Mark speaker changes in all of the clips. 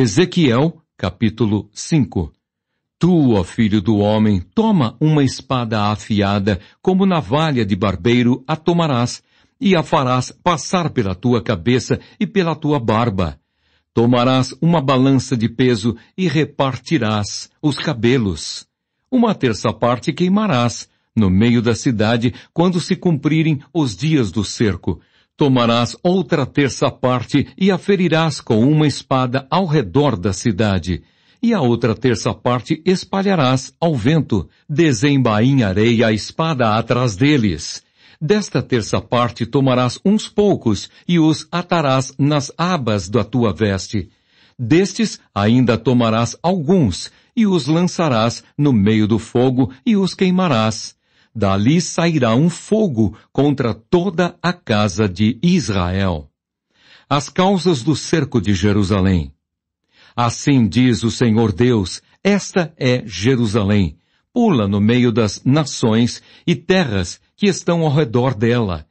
Speaker 1: Ezequiel, capítulo 5. Tu, ó filho do homem, toma uma espada afiada, como navalha de barbeiro a tomarás, e a farás passar pela tua cabeça e pela tua barba. Tomarás uma balança de peso e repartirás os cabelos. Uma terça parte queimarás, no meio da cidade, quando se cumprirem os dias do cerco, Tomarás outra terça parte e a ferirás com uma espada ao redor da cidade. E a outra terça parte espalharás ao vento. Desembainharei a espada atrás deles. Desta terça parte tomarás uns poucos e os atarás nas abas da tua veste. Destes ainda tomarás alguns e os lançarás no meio do fogo e os queimarás. Dali sairá um fogo contra toda a casa de Israel. As causas do cerco de Jerusalém. Assim diz o Senhor Deus, esta é Jerusalém. Pula no meio das nações e terras que estão ao redor dela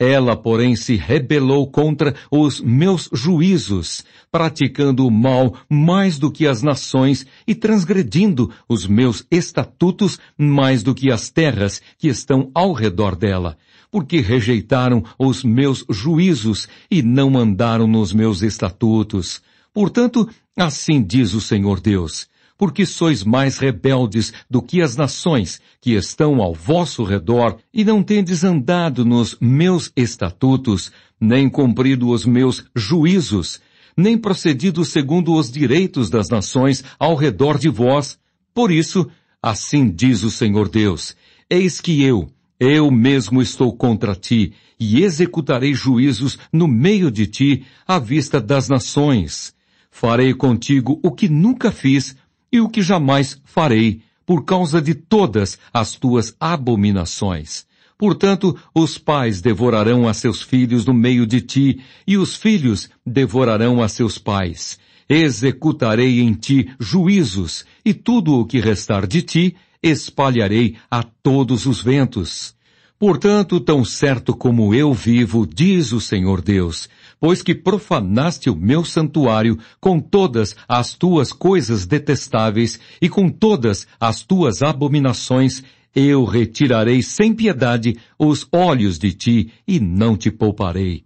Speaker 1: ela, porém, se rebelou contra os meus juízos, praticando o mal mais do que as nações e transgredindo os meus estatutos mais do que as terras que estão ao redor dela, porque rejeitaram os meus juízos e não andaram nos meus estatutos. Portanto, assim diz o Senhor Deus, porque sois mais rebeldes do que as nações que estão ao vosso redor e não tendes andado nos meus estatutos, nem cumprido os meus juízos, nem procedido segundo os direitos das nações ao redor de vós. Por isso, assim diz o Senhor Deus, eis que eu, eu mesmo estou contra ti, e executarei juízos no meio de ti, à vista das nações. Farei contigo o que nunca fiz e o que jamais farei, por causa de todas as tuas abominações. Portanto, os pais devorarão a seus filhos no meio de ti, e os filhos devorarão a seus pais. Executarei em ti juízos, e tudo o que restar de ti espalharei a todos os ventos. Portanto, tão certo como eu vivo, diz o Senhor Deus, pois que profanaste o meu santuário com todas as tuas coisas detestáveis e com todas as tuas abominações, eu retirarei sem piedade os olhos de ti e não te pouparei.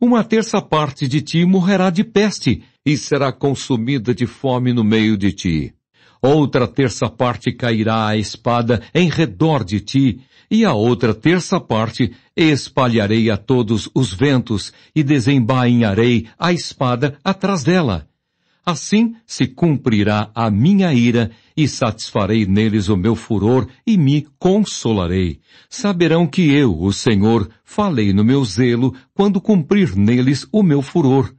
Speaker 1: Uma terça parte de ti morrerá de peste e será consumida de fome no meio de ti. Outra terça parte cairá a espada em redor de ti, e a outra terça parte espalharei a todos os ventos e desembainharei a espada atrás dela. Assim se cumprirá a minha ira e satisfarei neles o meu furor e me consolarei. Saberão que eu, o Senhor, falei no meu zelo quando cumprir neles o meu furor.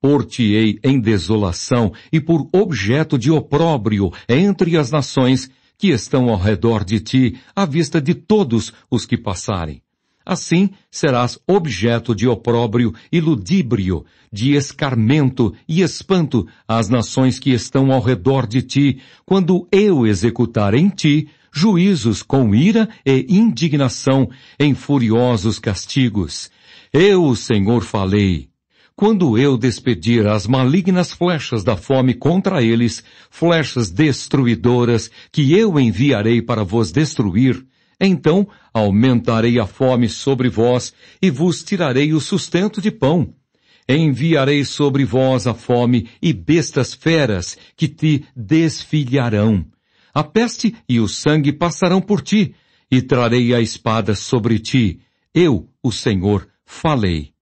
Speaker 1: Por-te-ei em desolação e por objeto de opróbrio entre as nações que estão ao redor de ti, à vista de todos os que passarem. Assim serás objeto de opróbrio e ludíbrio, de escarmento e espanto às nações que estão ao redor de ti, quando eu executar em ti juízos com ira e indignação em furiosos castigos. Eu, Senhor, falei, quando eu despedir as malignas flechas da fome contra eles, flechas destruidoras que eu enviarei para vos destruir, então aumentarei a fome sobre vós e vos tirarei o sustento de pão. Enviarei sobre vós a fome e bestas feras que te desfilharão. A peste e o sangue passarão por ti, e trarei a espada sobre ti. Eu, o Senhor, falei.